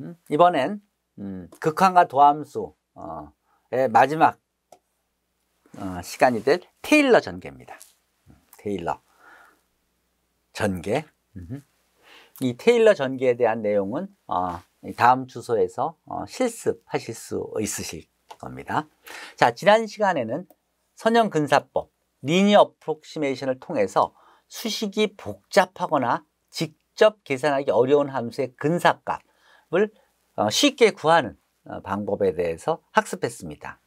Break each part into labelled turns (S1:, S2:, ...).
S1: 음? 이번엔 음, 극한과 도함수의 마지막 어, 시간이 될 테일러 전개입니다. 음, 테일러 전개. 이 테일러 전개에 대한 내용은 어, 다음 주소에서 어, 실습하실 수 있으실 겁니다. 자, 지난 시간에는 선형근사법, 리니어 어프로시메이션을 통해서 수식이 복잡하거나 직접 계산하기 어려운 함수의 근사값, 답을 어, 쉽게 구하는 어, 방법에 대해서 학습했습니다.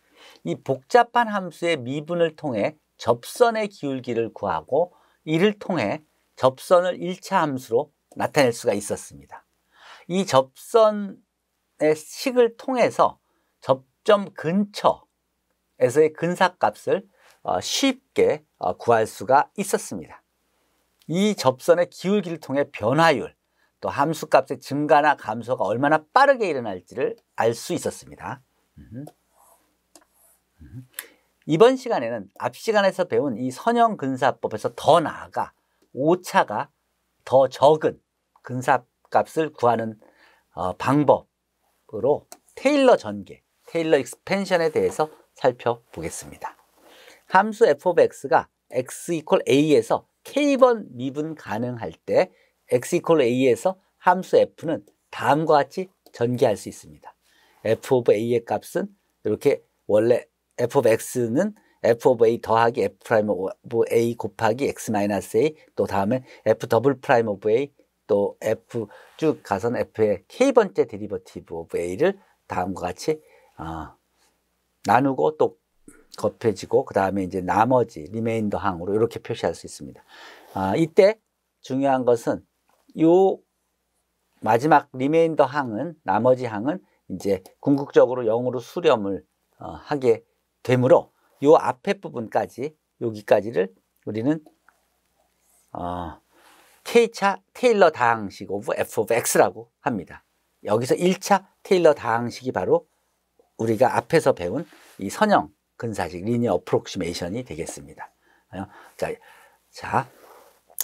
S1: 이 복잡한 함수의 미분을 통해 접선의 기울기를 구하고 이를 통해 접선을 1차 함수로 나타낼 수가 있었습니다. 이 접선의 식을 통해서 접점 근처에서의 근사값을 어, 쉽게 구할 수가 있었습니다. 이 접선의 기울기를 통해 변화율, 또 함수 값의 증가나 감소가 얼마나 빠르게 일어날지를 알 수 있었습니다. 이번 시간에는 앞 시간에서 배운 이 선형근사법에서 더 나아가 오차가 더 적은 근사값을 구하는 어, 방법으로 테일러 전개, 테일러 익스펜션에 대해서 살펴보겠습니다. 함수 f of x가 x equal a에서 k번 미분 가능할 때 x 이퀄 a에서 함수 f는 다음과 같이 전개할 수 있습니다. f of a의 값은 이렇게 원래 f of x는 f of a 더하기 f 프라임 오브 a 곱하기 x 마이너스 a 또 다음에 f 더블 프라임 오브 a 또 f 쭉 가선 f의 k 번째 데리버티브 오브 a를 다음과 같이 어, 나누고 또 곱해지고 그 다음에 이제 나머지 리메인더 항으로 이렇게 표시할 수 있습니다. 아, 이때 중요한 것은 요 마지막 리메인더 항은 나머지 항은 이제 궁극적으로 0으로 수렴을 어, 하게 되므로 요 앞에 부분까지 여기까지를 우리는 어, K차 테일러 다항식 오브 f of x라고 합니다. 여기서 1차 테일러 다항식이 바로 우리가 앞에서 배운 이 선형 근사식 리니어 어프로시메이션이 되겠습니다. 어, 자, 자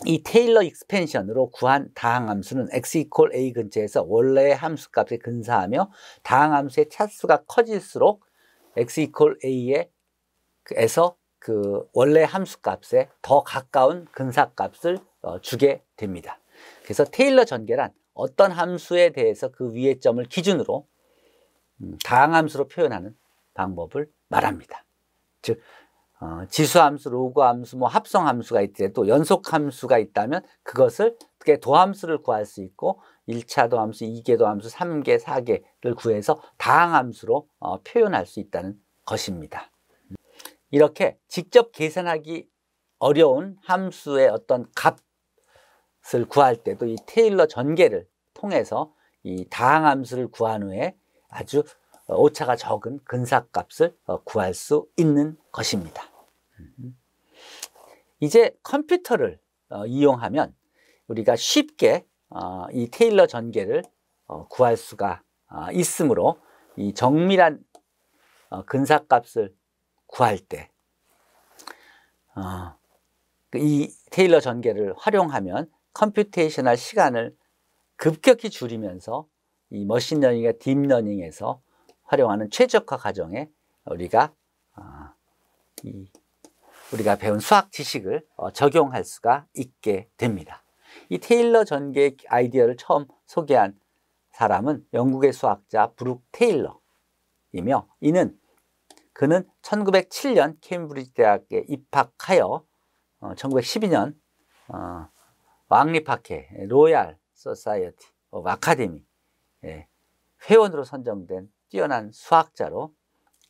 S1: 이 테일러 익스펜션으로 구한 다항함수는 x e q u a l a 근처에서 원래의 함수값에 근사하며 다항함수의 차수가 커질수록 x e q u a l a 에서 그 원래 함수값에 더 가까운 근사값을 어, 주게 됩니다. 그래서 테일러 전개란 어떤 함수에 대해서 그 위의 점을 기준으로 음, 다항함수로 표현하는 방법을 말합니다. 즉 어, 지수함수, 로그함수, 뭐 합성함수가 있더라 연속함수가 있다면 그것을 어게 도함수를 구할 수 있고 1차 도함수, 2개 도함수, 3개, 4개를 구해서 다항함수로 어, 표현할 수 있다는 것입니다. 이렇게 직접 계산하기 어려운 함수의 어떤 값을 구할 때도 이 테일러 전개를 통해서 이 다항함수를 구한 후에 아주 어, 오차가 적은 근사값을 어, 구할 수 있는 것입니다. 이제 컴퓨터를 어, 이용하면 우리가 쉽게 어, 이 테일러 전개를 어, 구할 수가 어, 있으므로 이 정밀한 어, 근사값을 구할 때이 어, 그 테일러 전개를 활용하면 컴퓨테이셔널 시간을 급격히 줄이면서 이 머신러닝과 딥러닝에서 활용하는 최적화 과정에 우리가 이 우리가 배운 수학 지식을 어, 적용할 수가 있게 됩니다. 이 테일러 전개 아이디어를 처음 소개한 사람은 영국의 수학자 브룩 테일러이며 이는 그는 1907년 케임브리지 대학에 입학하여 1912년 어, 어, 왕립학회 로얄 소사이어티 오브 아카데미 회원으로 선정된 뛰어난 수학자로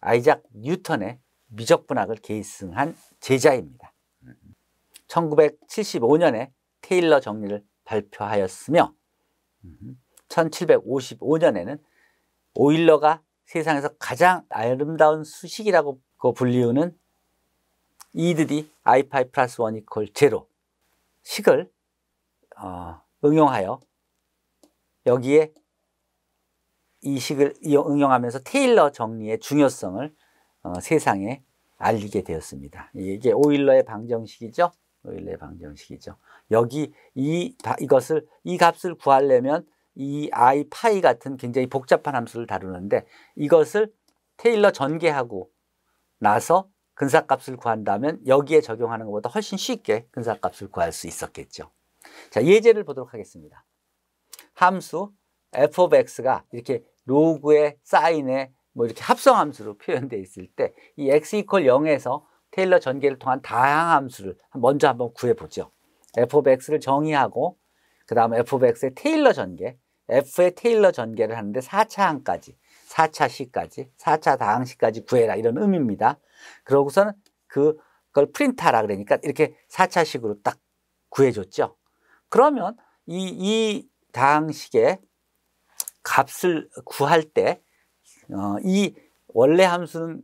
S1: 아이작 뉴턴의 미적분학을 계승한 제자입니다. 1975년에 테일러 정리를 발표하였으며 1755년에는 오일러가 세상에서 가장 아름다운 수식이라고 그 불리우는 이드디 아이 플러스 원 이퀄 제로 식을 어, 응용하여 여기에 이 식을 응용하면서 테일러 정리의 중요성을 어, 세상에 알리게 되었습니다. 이게 오일러의 방정식이죠. 오일러의 방정식이죠. 여기 이 이것을 이 값을 구하려면 이 i 파이 같은 굉장히 복잡한 함수를 다루는데 이것을 테일러 전개하고 나서 근사값을 구한다면 여기에 적용하는 것보다 훨씬 쉽게 근사값을 구할 수 있었겠죠. 자 예제를 보도록 하겠습니다. 함수 f of x가 이렇게 로그의 사인에 뭐 이렇게 합성함수로 표현되어 있을 때 이 x equal 0에서 테일러 전개를 통한 다항함수를 먼저 한번 구해보죠. f of x를 정의하고 그 다음 f of x의 테일러 전개 f의 테일러 전개를 하는데 4차항까지 4차 시까지 4차 다항시까지 구해라 이런 의미입니다. 그러고서는 그걸 프린트하라 그러니까 이렇게 4차 식으로 딱 구해줬죠. 그러면 이, 이 다항식의 값을 구할 때 어, 이 원래 함수는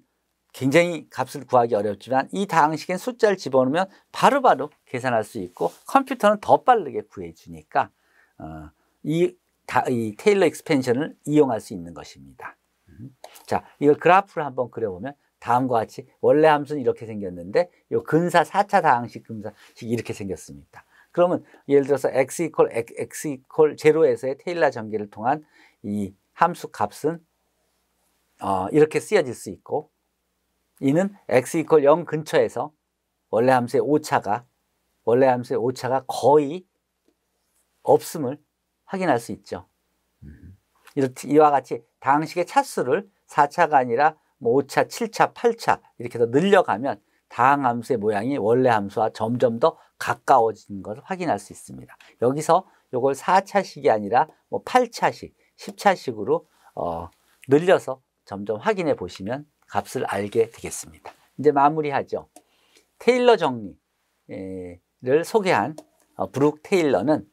S1: 굉장히 값을 구하기 어렵지만 이 방식엔 숫자를 집어넣으면 바로바로 계산할 수 있고 컴퓨터는 더 빠르게 구해주니까 어, 이, 다, 이 테일러 익스펜션을 이용할 수 있는 것입니다. 음. 자, 이걸 그래프를 한번 그려보면 다음과 같이 원래 함수는 이렇게 생겼는데 이 근사 4차 다항식 금사식 이렇게 생겼습니다. 그러면 예를 들어서 x 이퀄 x 이퀄 제로에서의 테일러 전개를 통한 이 함수 값은 어, 이렇게 쓰여질 수 있고 이는 x equal 0 근처에서 원래 함수의 오차가 원래 함수의 오차가 거의 없음을 확인할 수 있죠. 음. 이렇 이와 같이 당식의 차수를 4차가 아니라 뭐 5차, 7차, 8차 이렇게 해서 늘려가면 당 함수의 모양이 원래 함수와 점점 더가까워진 것을 확인할 수 있습니다. 여기서 이걸 4차식이 아니라 뭐 8차식, 10차식으로 어, 늘려서 점점 확인해 보시면 값을 알게 되겠습니다. 이제 마무리하죠. 테일러 정리를 소개한 어, 브룩 테일러는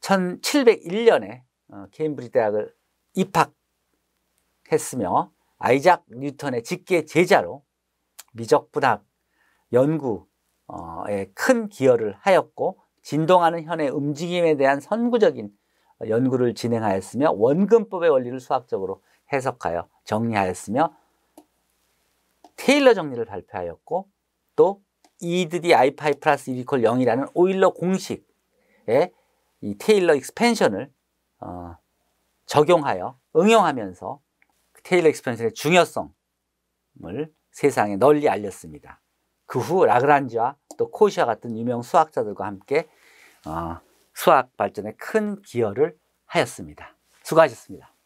S1: 1701년에 어, 케임브리 대학을 입학했으며 아이작 뉴턴의 직계 제자로 미적분학 연구에 어, 큰 기여를 하였고 진동하는 현의 움직임에 대한 선구적인 연구를 진행하였으며 원근법의 원리를 수학적으로 해석하여 정리하였으며 테일러 정리를 발표하였고 또 E 드디 I 파이 플러스 이 이퀄 0이라는 오일러 공식의 이 테일러 익스펜션을 어, 적용하여 응용하면서 그 테일러 익스펜션의 중요성을 세상에 널리 알렸습니다. 그 후 라그란지와 또 코시와 같은 유명 수학자들과 함께 어, 수학 발전에 큰 기여를 하였습니다. 수고하셨습니다.